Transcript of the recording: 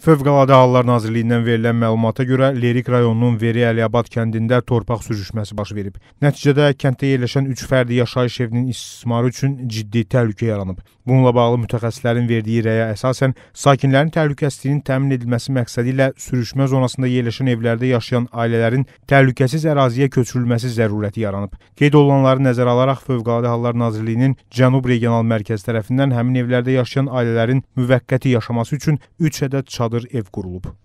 Fövqəladə Hallar Nazirliyindən verilən məlumata görə Lerik rayonunun Veri Əliyabad kəndində torpaq sürüşməsi baş verib. Nəticədə kənddə yerləşən 3 fərdi yaşayış evinin istismarı üçün ciddi təhlükə yaranıb. Bununla bağlı mütəxəssislərin verdiyi rəyə əsasən sakinlərin təhlükəsizliyinin təmin edilməsi məqsədi ilə sürüşmə zonasında yerləşən evlərdə yaşayan ailələrin təhlükəsiz əraziyə köçürülməsi zərurəti yaranıb. Qeyd olunanları nəzərə alaraq Fövqəladə Hallar Nazirliyinin Cənub regional mərkəzi tərəfindən həmin evlərdə yaşayan ailələrin müvəqqəti yaşaması üçün 3 ədəd çadır vardır ev kurulup.